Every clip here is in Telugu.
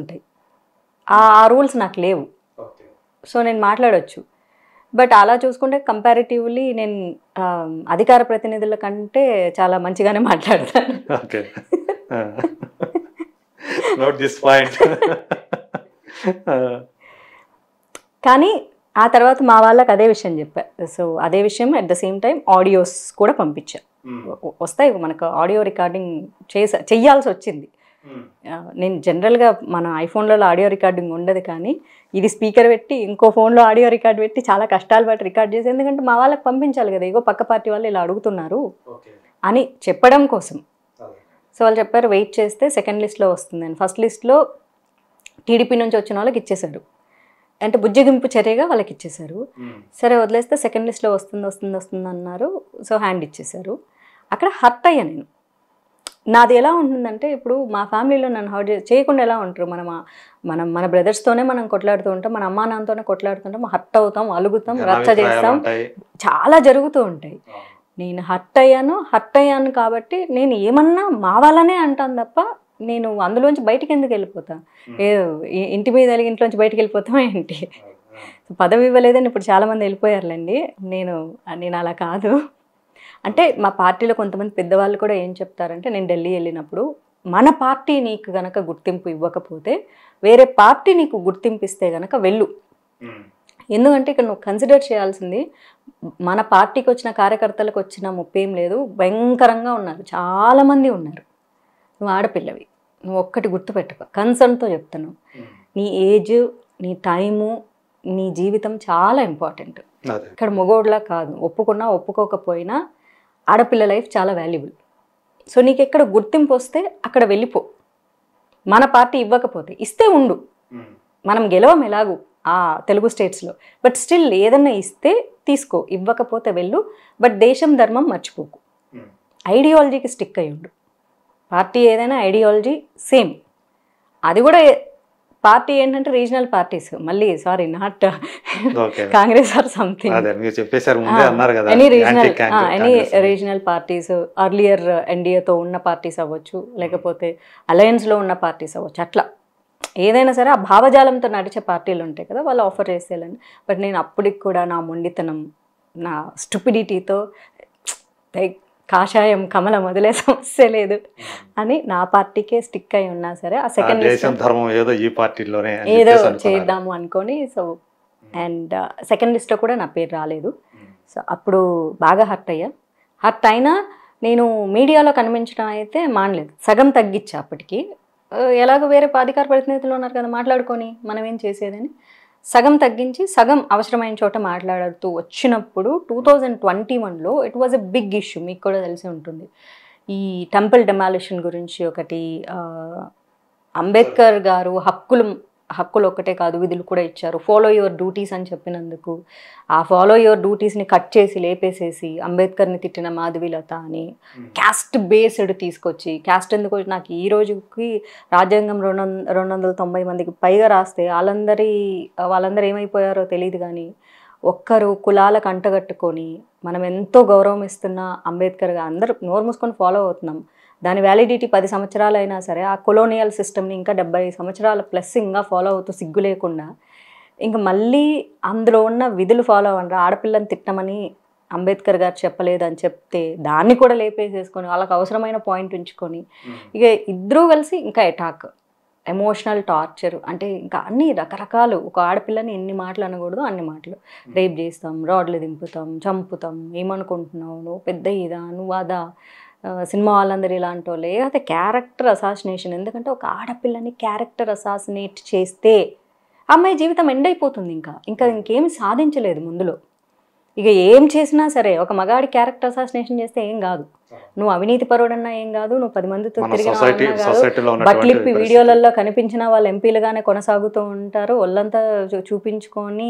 ఉంటాయి ఆ రూల్స్ నాకు లేవు సో నేను మాట్లాడవచ్చు బట్ అలా చూసుకుంటే కంపారిటివ్లీ నేను అధికార ప్రతినిధుల కంటే చాలా మంచిగానే మాట్లాడతాను కానీ ఆ తర్వాత మా వాళ్ళకి అదే విషయం చెప్పా సో అదే విషయం at the same time audios కూడా పంపించా వస్తాయి మనకు ఆడియో రికార్డింగ్ చేసా వచ్చింది నేను జనరల్గా మన ఐఫోన్లలో ఆడియో రికార్డింగ్ ఉండదు కానీ ఇది స్పీకర్ పెట్టి ఇంకో ఫోన్లో ఆడియో రికార్డ్ పెట్టి చాలా కష్టాలు పట్టి రికార్డ్ చేసి ఎందుకంటే మా వాళ్ళకి పంపించాలి కదా ఇగో పక్క పార్టీ వాళ్ళు ఇలా అడుగుతున్నారు అని చెప్పడం కోసం సో వాళ్ళు చెప్పారు వెయిట్ చేస్తే సెకండ్ లిస్ట్లో వస్తుంది అని ఫస్ట్ లిస్ట్లో టీడీపీ నుంచి వచ్చిన వాళ్ళకి ఇచ్చేశారు అంటే బుజ్జగింపు చర్యగా వాళ్ళకి ఇచ్చేశారు సరే వదిలేస్తే సెకండ్ లిస్ట్లో వస్తుంది వస్తుంది వస్తుంది అన్నారు సో హ్యాండ్ ఇచ్చేశారు అక్కడ హర్ట్ అయ్యా నేను నాది ఎలా ఉంటుందంటే ఇప్పుడు మా ఫ్యామిలీలో నన్ను హర్ట్ చేయకుండా ఎలా ఉంటారు మనం మనం మన బ్రదర్స్తోనే మనం కొట్లాడుతూ ఉంటాం మన అమ్మా నాన్నతోనే కొట్లాడుతుంటాం హర్ట్ అవుతాం అలుగుతాం రచ్చ చేస్తాం చాలా జరుగుతూ ఉంటాయి నేను హర్ట్ అయ్యాను హట్ అయ్యాను కాబట్టి నేను ఏమన్నా మా వాళ్ళనే అంటాను తప్ప నేను అందులోంచి బయటకు ఎందుకు వెళ్ళిపోతా ఏదో ఇంటి మీద వెళ్ళి ఇంట్లోంచి బయటకు వెళ్ళిపోతాం ఏంటి పదవి ఇవ్వలేదని ఇప్పుడు చాలామంది వెళ్ళిపోయారులేండి నేను నేను అలా కాదు అంటే మా పార్టీలో కొంతమంది పెద్దవాళ్ళు కూడా ఏం చెప్తారంటే నేను ఢిల్లీ వెళ్ళినప్పుడు మన పార్టీ నీకు గనక గుర్తింపు ఇవ్వకపోతే వేరే పార్టీ నీకు గుర్తింపు ఇస్తే గనక వెళ్ళు ఎందుకంటే ఇక్కడ నువ్వు కన్సిడర్ చేయాల్సింది మన పార్టీకి వచ్చిన కార్యకర్తలకు వచ్చిన ముప్పేం లేదు భయంకరంగా ఉన్నారు చాలామంది ఉన్నారు నువ్వు ఆడపిల్లవి నువ్వు ఒక్కటి గుర్తుపెట్టుకో కన్సర్న్తో చెప్తాను నీ ఏజ్ నీ టైము నీ జీవితం చాలా ఇంపార్టెంట్ ఇక్కడ మొగోడ్లా కాదు ఒప్పుకున్నా ఒప్పుకోకపోయినా ఆడపిల్ల లైఫ్ చాలా వాల్యుబుల్ సో నీకు ఎక్కడ గుర్తింపు వస్తే అక్కడ వెళ్ళిపో మన పార్టీ ఇవ్వకపోతే ఇస్తే ఉండు మనం గెలవం ఎలాగూ ఆ తెలుగు స్టేట్స్లో బట్ స్టిల్ ఏదన్నా ఇస్తే తీసుకో ఇవ్వకపోతే వెళ్ళు బట్ దేశం ధర్మం మర్చిపోకు ఐడియాలజీకి స్టిక్ అయ్యి ఉండు పార్టీ ఏదైనా ఐడియాలజీ సేమ్ అది కూడా పార్టీ ఏంటంటే రీజనల్ పార్టీస్ మళ్ళీ sorry not Congress or something any regional any regional parties earlier ఎన్డీఏతో ఉన్న పార్టీస్ అవ్వచ్చు లేకపోతే అలయన్స్లో ఉన్న పార్టీస్ అవ్వచ్చు అట్లా ఏదైనా సరే ఆ భావజాలంతో నడిచే పార్టీలు ఉంటాయి కదా వాళ్ళు ఆఫర్ చేసేయాలని బట్ నేను అప్పటికి కూడా నా మొండితనం నా స్టూపిడిటీతో లైక్ కాషాయం కమల మొదలే సమస్య లేదు అని నా పార్టీకే స్టిక్ అయి ఉన్నా సరే ఆ సెకండ్ లిస్ట్ ధర్మం ఏదో ఈ పార్టీలోనే ఏదో చేద్దాము అనుకొని సో అండ్ సెకండ్ లిస్ట్లో కూడా నా పేరు రాలేదు సో అప్పుడు బాగా హర్ట్ అయ్యా హర్ట్ అయినా నేను మీడియాలో కనిపించడం అయితే మానలేదు సగం తగ్గించా అప్పటికి uh, ఎలాగో వేరే అధికార ప్రతినిధులు ఉన్నారు కదా మాట్లాడుకొని మనం ఏం చేసేదని సగం తగ్గించి సగం అవసరమైన చోట మాట్లాడుతూ వచ్చినప్పుడు టూ థౌజండ్ ట్వంటీ వన్లో it was a big issue మీకు కూడా తెలిసి ఉంటుంది ఈ టెంపుల్ డెమాలిషన్ గురించి ఒకటి అంబేద్కర్ గారు హక్కులు హక్కులు ఒక్కటే కాదు విధులు కూడా ఇచ్చారు ఫాలో యువర్ డ్యూటీస్ అని చెప్పినందుకు ఆ ఫాలో యువర్ డ్యూటీస్ని కట్ చేసి లేపేసేసి అంబేద్కర్ని తిట్టిన మాధవీలత అని క్యాస్ట్ hmm. బేస్డ్ తీసుకొచ్చి క్యాస్ట్ ఎందుకు నాకు ఈ రోజుకి రాజ్యాంగం రెండు తొంభై మందికి పైగా రాస్తే వాళ్ళందరి వాళ్ళందరూ ఏమైపోయారో తెలియదు కానీ ఒక్కరు కులాల కంటగట్టుకొని మనం ఎంతో గౌరవం ఇస్తున్న అంబేద్కర్ అందరూ నోరు మూసుకొని ఫాలో అవుతున్నాం దాని వ్యాలిడిటీ పది సంవత్సరాలు అయినా సరే ఆ కొలోనియల్ సిస్టమ్ని ఇంకా డెబ్బై సంవత్సరాల ప్లస్ ఇంకా ఫాలో అవుతూ సిగ్గు లేకుండా ఇంకా మళ్ళీ అందులో ఉన్న విధులు ఫాలో అవ్వండి ఆడపిల్లని తిట్టమని అంబేద్కర్ గారు చెప్పలేదు అని చెప్తే దాన్ని కూడా లేపేసేసుకొని వాళ్ళకి అవసరమైన పాయింట్ ఉంచుకొని hmm. ఇక ఇద్దరూ కలిసి ఇంకా అటాక్ ఎమోషనల్ టార్చర్ అంటే ఇంకా అన్ని రకరకాలు ఒక ఆడపిల్లని ఎన్ని మాటలు అనకూడదు అన్ని మాటలు hmm. రేప్ చేస్తాం రాడ్లు దింపుతాం చంపుతాం ఏమనుకుంటున్నావు పెద్ద ఇదా నువ్వు అదా సినిమా వాళ్ళందరూ ఇలాంటి వాళ్ళు లేకపోతే క్యారెక్టర్ అసాసినేషన్ ఎందుకంటే ఒక ఆడపిల్లని క్యారెక్టర్ అసాసినేట్ చేస్తే అమ్మాయి జీవితం ఎండ్ అయిపోతుంది ఇంకా ఇంకా hmm. ఇంకేం సాధించలేదు ముందులో ఇక ఏం చేసినా సరే ఒక మగాడి క్యారెక్టర్ అసాసినేషన్ చేస్తే ఏం కాదు నువ్వు అవినీతి పరుడన్నా ఏం కాదు నువ్వు పది మందితో తిరిగిన బట్లిప్పి వీడియోలలో కనిపించిన వాళ్ళు ఎంపీలుగానే కొనసాగుతూ ఉంటారు ఒళ్ళంతా చూపించుకొని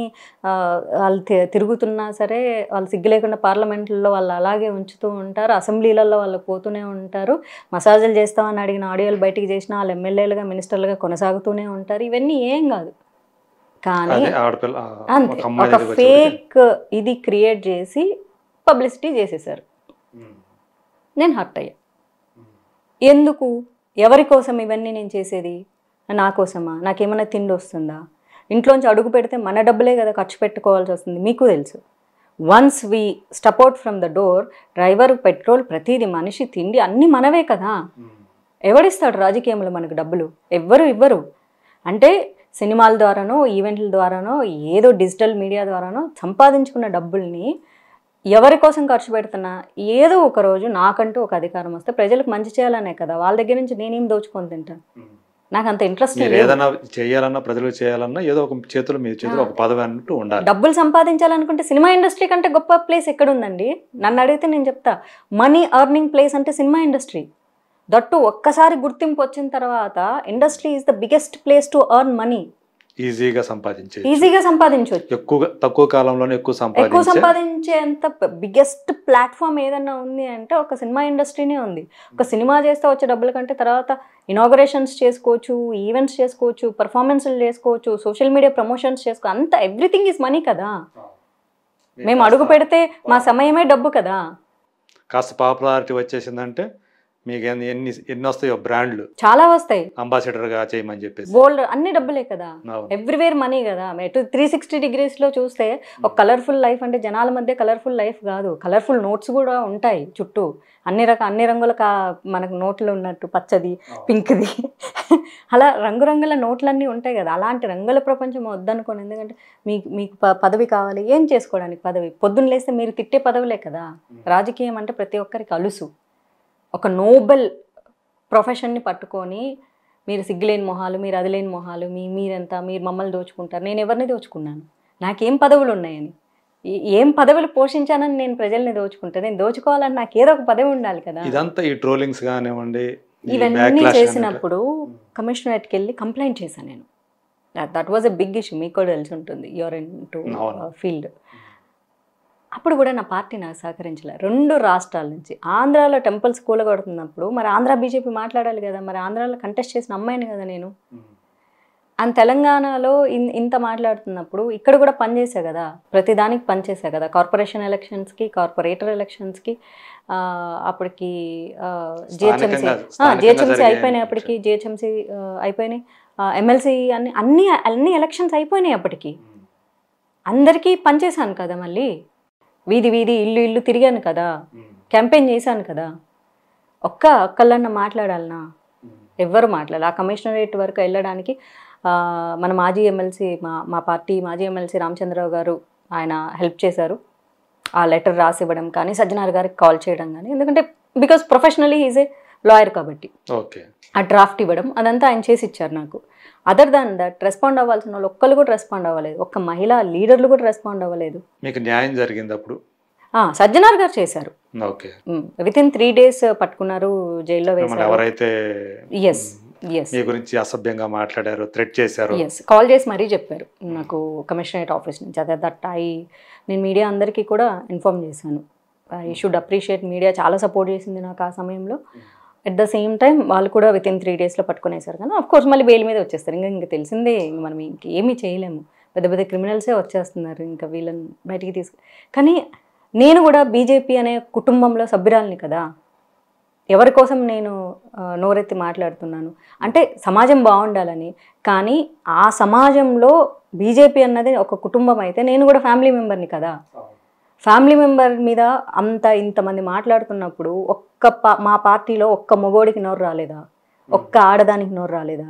వాళ్ళు తిరుగుతున్నా సరే వాళ్ళు సిగ్గు లేకుండా పార్లమెంట్లో వాళ్ళు అలాగే ఉంచుతూ ఉంటారు అసెంబ్లీలలో వాళ్ళు పోతూనే ఉంటారు మసాజులు చేస్తామని అడిగిన ఆడియోలు బయటికి చేసిన వాళ్ళు ఎమ్మెల్యేలుగా మినిస్టర్లుగా కొనసాగుతూనే ఉంటారు ఇవన్నీ ఏం కాదు కానీ అంతే ఒక ఫేక్ ఇది క్రియేట్ చేసి పబ్లిసిటీ చేసేసారు నేను హర్ట్ అయ్యా ఎందుకు ఎవరి కోసం ఇవన్నీ నేను చేసేది నా కోసమా నాకేమైనా తిండి వస్తుందా ఇంట్లోంచి అడుగు పెడితే మన డబ్బులే కదా ఖర్చు పెట్టుకోవాల్సి వస్తుంది మీకు తెలుసు once we support from the door driver petrol ప్రతిదీ మనిషి తిండి అన్నీ మనవే కదా ఎవడిస్తాడు రాజకీయంలో మనకు డబ్బులు ఎవ్వరు ఇవ్వరు అంటే సినిమాల ద్వారానో ఈవెంట్ల ద్వారానో ఏదో డిజిటల్ మీడియా ద్వారానో సంపాదించుకున్న డబ్బుల్ని ఎవరి కోసం ఖర్చు పెడుతున్నా ఏదో ఒక రోజు నాకంటూ ఒక అధికారం వస్తే ప్రజలకు మంచి చేయాలనే కదా వాళ్ళ దగ్గర నుంచి నేనేం దోచుకొని తింటాను నాకు అంత ఇంట్రెస్ట్ ఏదైనా చేయాలన్నా ప్రజలు చేయాలన్నా ఏదో ఒక చేతులు మీ చేతులు ఒక పదవి అన్నట్టు ఉండాలి డబ్బులు సంపాదించాలనుకుంటే సినిమా ఇండస్ట్రీ కంటే గొప్ప ప్లేస్ ఎక్కడ ఉందండి నన్ను అడిగితే నేను చెప్తా మనీ అర్నింగ్ ప్లేస్ అంటే సినిమా ఇండస్ట్రీ దట్టు ఒక్కసారి గుర్తింపు వచ్చిన తర్వాత industry is the biggest place to earn money ఈజీగా సంపాదించే ఈజీగా సంపాదించవచ్చు ఎక్కువగా తక్కువ కాలంలోనే ఎక్కువ సంపాదించే ఎక్కువ సంపాదించేంత బిగ్గెస్ట్ ప్లాట్ఫామ్ ఏదన్నా ఉంది అంటే ఒక సినిమా ఇండస్ట్రీనే ఉంది ఒక సినిమా చేస్తే వచ్చే డబ్బుల కంటే తర్వాత ఇనాగరేషన్స్ చేసుకోవచ్చు ఈవెంట్స్ చేసుకోవచ్చు పర్ఫార్మెన్స్లు చేసుకోవచ్చు సోషల్ మీడియా ప్రమోషన్స్ చేసుకో అంత ఎవ్రీథింగ్ ఈజ్ మనీ కదా మేము అడుగు పెడితే మా సమయమే డబ్బు కదా కాస్త పాపులారిటీ వచ్చేసిందంటే మీకు ఎన్ని ఎన్ని వస్తాయో బ్రాండ్లు చాలా వస్తాయి అంబాసిడర్ గా చేయమని చెప్పేసి బోల్డ్ అన్ని డబ్బులే కదా ఎవ్రీవేర్ మనీ కదా త్రీ సిక్స్టీ డిగ్రీస్ లో చూస్తే ఒక కలర్ఫుల్ లైఫ్ అంటే జనాల మధ్య కలర్ఫుల్ లైఫ్ కాదు కలర్ఫుల్ నోట్స్ కూడా ఉంటాయి చుట్టూ అన్ని రకాల అన్ని రంగుల మనకు నోట్లు ఉన్నట్టు పచ్చది పింక్ది అలా రంగురంగుల నోట్లన్నీ ఉంటాయి కదా అలాంటి రంగుల ప్రపంచం వద్దనుకోండి ఎందుకంటే మీకు మీకు పదవి కావాలి ఏం చేసుకోవడానికి పదవి పొద్దున్న లేస్తే మీరు తిట్టే పదవులే కదా రాజకీయం అంటే ప్రతి ఒక్కరికి అలుసు ఒక నోబెల్ ప్రొఫెషన్ని పట్టుకొని మీరు సిగ్గులేని మొహాలు మీరు అదిలేని మొహాలు మీ మీరంతా మీరు మమ్మల్ని దోచుకుంటారు నేను ఎవరిని దోచుకున్నాను నాకేం పదవులు ఉన్నాయని ఏం పదవులు పోషించానని నేను ప్రజల్ని దోచుకుంటాను నేను దోచుకోవాలని నాకు ఏదో ఒక పదవి ఉండాలి కదా ఇదంతా ఈ ట్రోలింగ్స్ కానివ్వండి ఇవన్నీ చేసినప్పుడు కమిషనరేట్కి వెళ్ళి కంప్లైంట్ చేశాను నేను that was a big issue మీకు కూడా తెలిసి ఉంటుంది యువర్ ఇన్ టు ఫీల్డ్ అప్పుడు కూడా నా పార్టీ నాకు సహకరించలే రెండు రాష్ట్రాల నుంచి ఆంధ్రాలో టెంపుల్స్ కూలగొడుతున్నప్పుడు మరి ఆంధ్ర బీజేపీ మాట్లాడాలి కదా మరి ఆంధ్రాలో కంటెస్ట్ చేసిన అమ్మాయిని కదా నేను అండ్ తెలంగాణలో ఇన్ ఇంత మాట్లాడుతున్నప్పుడు ఇక్కడ కూడా పనిచేసా కదా ప్రతిదానికి పనిచేసా కదా కార్పొరేషన్ ఎలక్షన్స్కి కార్పొరేటర్ ఎలక్షన్స్కి అప్పటికి జిహెచ్ఎంసీ జిహెచ్ఎంసీ అయిపోయినాయి అప్పటికి జిహెచ్ఎంసీ అయిపోయినాయి ఎమ్మెల్సీ అన్ని అన్ని అన్ని ఎలక్షన్స్ అయిపోయినాయి అప్పటికి అందరికీ పనిచేశాను కదా మళ్ళీ వీధి వీధి ఇల్లు ఇల్లు తిరిగాను కదా క్యాంపెయిన్ చేశాను కదా ఒక్క ఒక్కళ్ళన్న మాట్లాడాలనా ఎవ్వరు మాట్లాడాలి ఆ కమిషనరేట్ వరకు వెళ్ళడానికి మన మాజీ ఎమ్మెల్సీ మా మా పార్టీ మాజీ ఎమ్మెల్సీ రామచంద్రరావు గారు ఆయన హెల్ప్ చేశారు ఆ లెటర్ రాసి ఇవ్వడం కానీ సజ్జనార్ గారికి కాల్ చేయడం కానీ ఎందుకంటే because professionally is a lawyer కాబట్టి ఓకే ఆ డ్రాఫ్ట్ ఇవ్వడం అదంతా ఆయన చేసి ఇచ్చారు నాకు అదర్ దాన్ దట్ రెస్పాండ్ అవ్వాల్సిన వాళ్ళు ఒక్కరు కూడా రెస్పాండ్ అవ్వలేదు ఒక్క మహిళా లీడర్లు కూడా రెస్పాండ్ అవ్వలేదు మీకు న్యాయం జరిగింది అప్పుడు సజ్జనార్ గారు చేశారు విత్ ఇన్ త్రీ డేస్ పట్టుకున్నారు జైల్లో వేసారు ఎవరైతే ఎస్ మాట్లాడారు చేశారు ఎస్ కాల్ చేసి మరీ చెప్పారు నాకు కమిషనరేట్ ఆఫీస్ నుంచి అదే దట్ ఐ నేను మీడియా అందరికీ కూడా ఇన్ఫార్మ్ చేశాను ఐ షుడ్ అప్రిషియేట్ మీడియా చాలా సపోర్ట్ చేసింది నాకు ఆ సమయంలో అట్ ద సేమ్ టైం వాళ్ళు కూడా విత్ ఇన్ త్రీ డేస్లో పట్టుకునేసారు కానీ అఫ్ కోర్స్ మళ్ళీ వేలు మీద వచ్చేస్తారు ఇంకా ఇంకా తెలిసిందే మనం ఇంకేమీ చేయలేము పెద్ద పెద్ద క్రిమినల్సే వచ్చేస్తున్నారు ఇంకా వీళ్ళని బయటికి తీసుకు కానీ నేను కూడా బీజేపీ అనే కుటుంబంలో సభ్యురాలని కదా ఎవరి కోసం నేను నోరెత్తి మాట్లాడుతున్నాను అంటే సమాజం బాగుండాలని కానీ ఆ సమాజంలో బీజేపీ అన్నది ఒక కుటుంబం అయితే నేను కూడా ఫ్యామిలీ మెంబర్ని కదా ఫ్యామిలీ మెంబర్ మీద అంత ఇంతమంది మాట్లాడుతున్నప్పుడు ఒక్క మా పార్టీలో ఒక్క మొగోడికి నోరు రాలేదా hmm. ఒక్క ఆడదానికి నోరు రాలేదా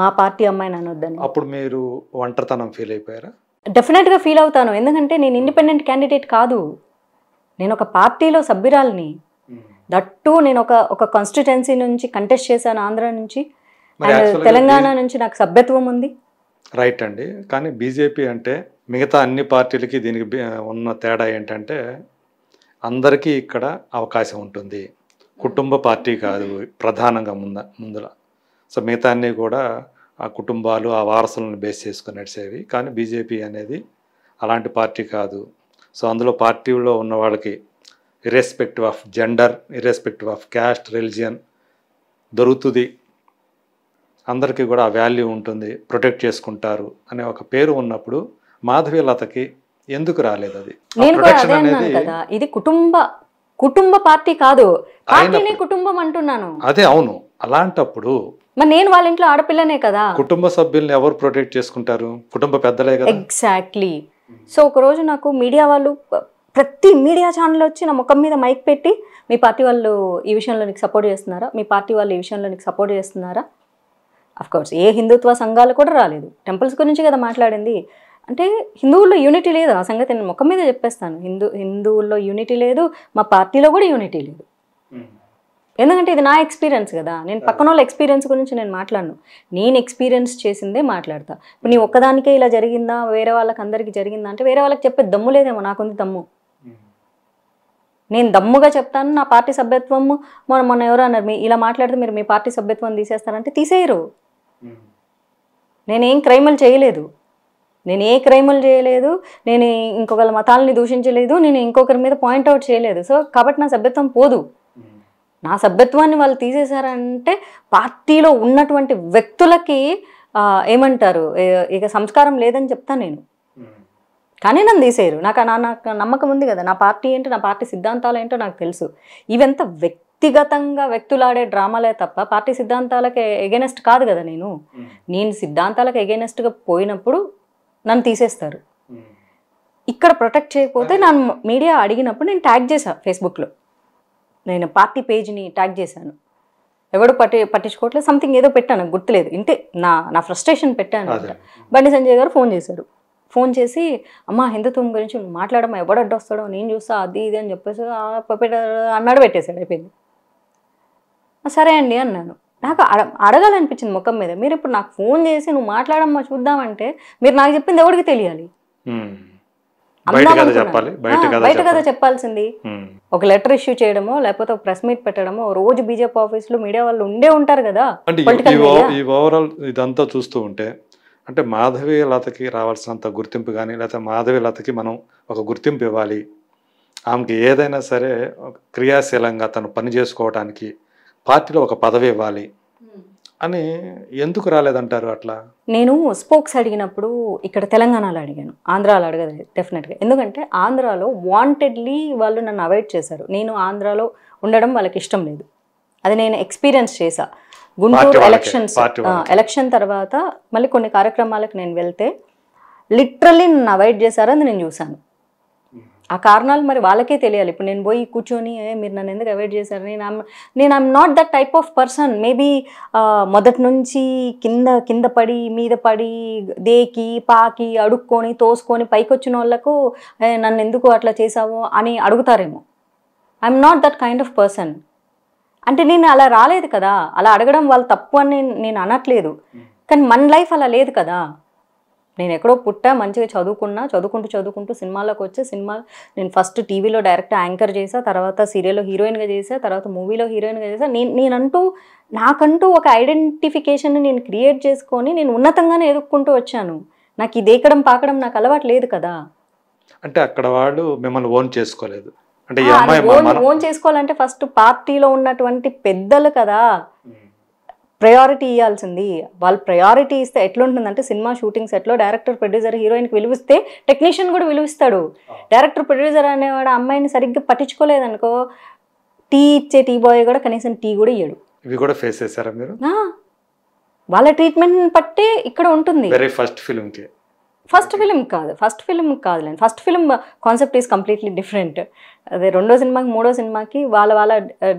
మా పార్టీ అమ్మాయి అనొద్దని అప్పుడు మీరు ఒంటరితనం ఫీల్ అయిపోయారా డెఫినెట్గా ఫీల్ అవుతాను ఎందుకంటే నేను ఇండిపెండెంట్ క్యాండిడేట్ కాదు నేను ఒక పార్టీలో సభ్యురాలిని hmm. దట్టు నేను ఒక ఒక కాన్స్టిట్యున్సీ నుంచి కంటెస్ట్ చేశాను ఆంధ్ర నుంచి అండ్ తెలంగాణ నుంచి నాకు సభ్యత్వం ఉంది రైట్ అండి కానీ బీజేపీ అంటే మిగతా అన్ని పార్టీలకి దీనికి ఉన్న తేడా ఏంటంటే అందరికీ ఇక్కడ అవకాశం ఉంటుంది కుటుంబ పార్టీ కాదు ప్రధానంగా ముంద ముందర సో మిగతా అన్నీ కూడా ఆ కుటుంబాలు ఆ వారసులను బేస్ చేసుకుని నడిచేవి కానీ బీజేపీ అనేది అలాంటి పార్టీ కాదు సో అందులో పార్టీలో ఉన్న వాళ్ళకి irrespective of gender irrespective of caste religion దొరుకుతుంది అందరికీ కూడా ఆ వాల్యూ ఉంటుంది ప్రొటెక్ట్ చేసుకుంటారు అనే ఒక పేరు ఉన్నప్పుడు మాధవి లతకి ఎందుకు రాలేదు అది నేను కూడా అదే కదా ఇది కుటుంబ కుటుంబ పార్టీ కాదు కుటుంబం అంటున్నాను అదే అవును అలాంటప్పుడు నేను వాళ్ళ ఇంట్లో ఆడపిల్లనే కదా కుటుంబ సభ్యుల్ని ఎవరు ప్రొటెక్ట్ చేసుకుంటారు కుటుంబ పెద్దలే కదా ఎగ్జాక్ట్లీ సో ఒకరోజు నాకు మీడియా వాళ్ళు ప్రతి మీడియా ఛానల్ వచ్చి నా ముఖం మీద మైక్ పెట్టి మీ పార్టీ వాళ్ళు ఈ విషయంలో నీకు సపోర్ట్ చేస్తున్నారా మీ పార్టీ వాళ్ళు ఈ విషయంలో నీకు సపోర్ట్ చేస్తున్నారా కోర్స్ ఏ హిందుత్వ సంఘాలు కూడా రాలేదు టెంపుల్స్ గురించి కదా మాట్లాడింది అంటే హిందువుల్లో యూనిటీ లేదు ఆ సంగతి నేను ముఖం మీద చెప్పేస్తాను హిందూ హిందువుల్లో యూనిటీ లేదు మా పార్టీలో కూడా యూనిటీ లేదు ఎందుకంటే ఇది నా ఎక్స్పీరియన్స్ కదా నేను పక్కన వాళ్ళ ఎక్స్పీరియన్స్ గురించి నేను మాట్లాడను నేను ఎక్స్పీరియన్స్ చేసిందే మాట్లాడతా ఇప్పుడు నీ ఒక్కదానికే ఇలా జరిగిందా వేరే వాళ్ళకి అందరికీ జరిగిందా అంటే వేరే వాళ్ళకి చెప్పే దమ్ము లేదేమో నాకుంది దమ్ము నేను దమ్ముగా చెప్తాను నా పార్టీ సభ్యత్వం మొన్న మొన్న ఎవరు అన్నారు మీ ఇలా మాట్లాడితే మీరు మీ పార్టీ సభ్యత్వం తీసేస్తారంటే తీసేయరు నేనేం క్రైమలు చేయలేదు నేను ఏ క్రైములు చేయలేదు నేను ఇంకొకరి మతాలని దూషించలేదు నేను ఇంకొకరి మీద పాయింట్అవుట్ చేయలేదు సో కాబట్టి నా సభ్యత్వం పోదు నా సభ్యత్వాన్ని వాళ్ళు తీసేశారంటే పార్టీలో ఉన్నటువంటి వ్యక్తులకి ఏమంటారు ఇక సంస్కారం లేదని చెప్తాను నేను కానీ నన్ను తీసేయరు నాకు నాకు నమ్మకం ఉంది కదా నా పార్టీ ఏంటో నా పార్టీ సిద్ధాంతాలు ఏంటో నాకు తెలుసు ఇవంత వ్యక్తి వ్యక్తిగతంగా వ్యక్తులాడే డ్రామాలే తప్ప పార్టీ సిద్ధాంతాలకు ఎగెనెస్ట్ కాదు కదా నేను నేను సిద్ధాంతాలకు ఎగెనెస్ట్గా పోయినప్పుడు నన్ను తీసేస్తారు ఇక్కడ ప్రొటెక్ట్ చేయకపోతే నన్ను మీడియా అడిగినప్పుడు నేను ట్యాగ్ చేశాను ఫేస్బుక్లో నేను పార్టీ పేజ్ని ట్యాగ్ చేశాను ఎవడు పట్టి పట్టించుకోవట్లేదు సంథింగ్ ఏదో పెట్టాను గుర్తులేదు ఇంతే నా నా ఫ్రస్ట్రేషన్ పెట్టాను బండి సంజయ్ గారు ఫోన్ చేశారు ఫోన్ చేసి అమ్మ హిందుత్వం గురించి మాట్లాడమ్మా ఎవడు అడ్డొస్తాడో నేను చూస్తా అది ఇది అని చెప్పేసి అన్నాడు పెట్టేశాడు అయిపోయింది సరే అండి అన్నాను నాకు అడ అడగాలనిపించింది ముఖం మీద మీరు ఇప్పుడు నాకు ఫోన్ చేసి నువ్వు మాట్లాడమ్మా చూద్దామంటే మీరు నాకు చెప్పింది ఎవరికి తెలియాలి బయట కదా చెప్పాల్సింది ఒక లెటర్ ఇష్యూ చేయడమో లేకపోతే ప్రెస్ మీట్ పెట్టడమో రోజు బీజేపీ ఆఫీస్ లో మీడియా వాళ్ళు ఉండే ఉంటారు కదా ఓవరాల్ ఇదంతా చూస్తూ ఉంటే అంటే మాధవి లతకి రావాల్సినంత గుర్తింపు కానీ లేకపోతే మాధవి లతకి మనం ఒక గుర్తింపు ఇవ్వాలి ఆమెకి ఏదైనా సరే క్రియాశీలంగా తను పని చేసుకోవడానికి పార్టీలో ఒక పదవి ఇవ్వాలి అని ఎందుకు రాలేదంటారు అట్లా నేను స్పోక్స్ అడిగినప్పుడు ఇక్కడ తెలంగాణలో అడిగాను ఆంధ్రాలో అడగదు డెఫినెట్గా ఎందుకంటే ఆంధ్రాలో వాంటెడ్లీ వాళ్ళు నన్ను అవాయిడ్ చేశారు నేను ఆంధ్రాలో ఉండడం వాళ్ళకి ఇష్టం లేదు అది నేను ఎక్స్పీరియన్స్ చేశా గుంటూరు ఎలక్షన్స్ ఎలక్షన్ తర్వాత మళ్ళీ కొన్ని కార్యక్రమాలకు నేను వెళ్తే లిటరల్లీ నన్ను అవాయిడ్ చేశారని నేను చూశాను ఆ కారణాలు మరి వాళ్ళకే తెలియాలి ఇప్పుడు నేను పోయి కూర్చొని మీరు నన్ను ఎందుకు అవాయిడ్ చేశారు నేను నేను I'm not that type of person maybe మొదటి నుంచి కింద కింద పడి మీద పడి దేకి పాకి అడుక్కొని తోసుకొని పైకి వచ్చిన వాళ్ళకు నన్ను ఎందుకు అట్లా చేసావు అని అడుగుతారేమో I'm not that kind of person అంటే నేను అలా రాలేదు కదా అలా అడగడం వాళ్ళు తప్పు అని నేను అనట్లేదు కానీ మన లైఫ్ అలా లేదు కదా నేను ఎక్కడో పుట్టా మంచిగా చదువుకున్నా చదువుకుంటూ చదువుకుంటూ సినిమాలకు వచ్చి సినిమా నేను ఫస్ట్ టీవీలో డైరెక్ట్ యాంకర్ చేసా తర్వాత సీరియల్లో హీరోయిన్గా చేసా తర్వాత మూవీలో హీరోయిన్గా చేసా నేను నేనంటూ నాకంటూ ఒక ఐడెంటిఫికేషన్ నేను క్రియేట్ చేసుకొని నేను ఉన్నతంగానే ఎదుర్కొంటూ వచ్చాను నాకు ఇది ఎక్కడం పాకడం నాకు అలవాటు లేదు కదా అంటే అక్కడ వాళ్ళు మిమ్మల్ని ఓన్ చేసుకోలేదు అంటే ఓన్ చేసుకోవాలంటే ఫస్ట్ పార్టీలో ఉన్నటువంటి పెద్దలు కదా ప్రయారిటీ ఇవ్వాల్సింది వాళ్ళు ప్రయారిటీ ఇస్తే ఎట్లుంటుందంటే సినిమా షూటింగ్ సెట్లో డైరెక్టర్ ప్రొడ్యూసర్ హీరోయిన్కి విలువిస్తే టెక్నీషియన్ కూడా విలువిస్తాడు డైరెక్టర్ ప్రొడ్యూసర్ అనేవాడు అమ్మాయిని సరిగ్గా పట్టించుకోలేదనుకో టీ ఇచ్చే టీ బాయ్ కూడా కనీసం టీ కూడా ఇయ్యడు ఇవి కూడా ఫేస్ చేశారా మీరు వాళ్ళ ట్రీట్మెంట్ పట్టే ఇక్కడ ఉంటుంది వెరీ ఫస్ట్ ఫిలింకి ఫస్ట్ ఫిలిం కాదు ఫస్ట్ ఫిలిం కాదులేండి first film concept is completely different అదే రెండో సినిమాకి మూడో సినిమాకి వాళ్ళ వాళ్ళ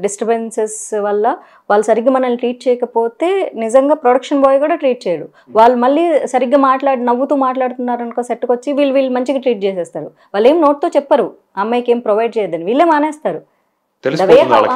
డిస్టర్బెన్సెస్ వల్ల వాళ్ళు సరిగ్గా మనల్ని ట్రీట్ చేయకపోతే నిజంగా ప్రొడక్షన్ బాయ్ కూడా ట్రీట్ చేయడు వాళ్ళు మళ్ళీ సరిగ్గా మాట్లాడి నవ్వుతూ మాట్లాడుతున్నారు అనుకో సెట్కి వచ్చి వీళ్ళు వీళ్ళు మంచిగా ట్రీట్ చేసేస్తారు వాళ్ళు ఏం నోట్తో చెప్పరు అమ్మాయికి ఏం ప్రొవైడ్ చేయదని వీళ్ళే మానేస్తారు